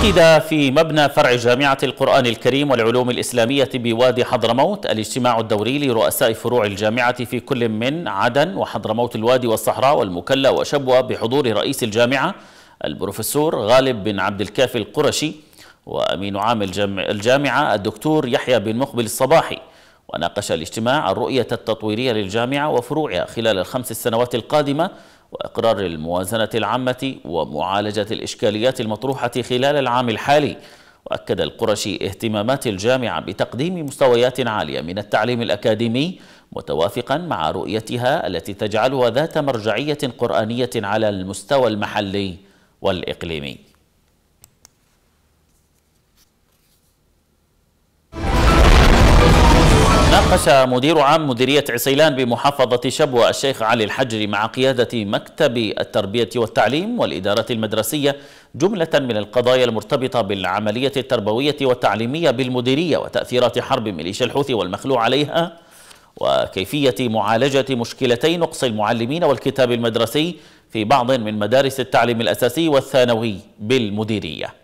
عقد في مبنى فرع جامعة القرآن الكريم والعلوم الإسلامية بوادي حضرموت الاجتماع الدوري لرؤساء فروع الجامعة في كل من عدن وحضرموت الوادي والصحراء والمكلا وشبوة بحضور رئيس الجامعة البروفيسور غالب بن عبد الكافي القرشي وأمين عام الجامعة الدكتور يحيى بن مقبل الصباحي وناقش الاجتماع الرؤية التطويرية للجامعة وفروعها خلال الخمس السنوات القادمة وإقرار الموازنة العامة ومعالجة الإشكاليات المطروحة خلال العام الحالي وأكد القرشي اهتمامات الجامعة بتقديم مستويات عالية من التعليم الأكاديمي متوافقا مع رؤيتها التي تجعلها ذات مرجعية قرآنية على المستوى المحلي والإقليمي ناقش مدير عام مديرية عسيلان بمحافظة شبوة الشيخ علي الحجري مع قيادة مكتب التربية والتعليم والإدارة المدرسية جملة من القضايا المرتبطة بالعملية التربوية والتعليمية بالمديرية وتأثيرات حرب ميليشيا الحوثي والمخلوع عليها وكيفية معالجة مشكلتي نقص المعلمين والكتاب المدرسي في بعض من مدارس التعليم الأساسي والثانوي بالمديرية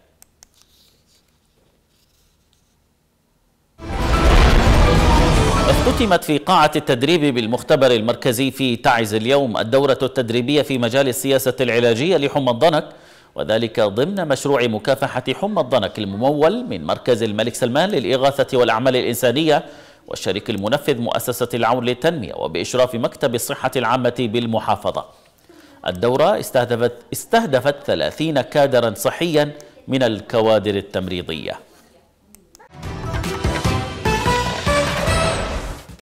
ختمت في قاعة التدريب بالمختبر المركزي في تعز اليوم الدورة التدريبية في مجال السياسة العلاجية لحمى الضنك وذلك ضمن مشروع مكافحة حمى الضنك الممول من مركز الملك سلمان للإغاثة والأعمال الإنسانية والشريك المنفذ مؤسسة العون للتنمية وبإشراف مكتب الصحة العامة بالمحافظة الدورة استهدفت, استهدفت 30 كادرا صحيا من الكوادر التمريضيه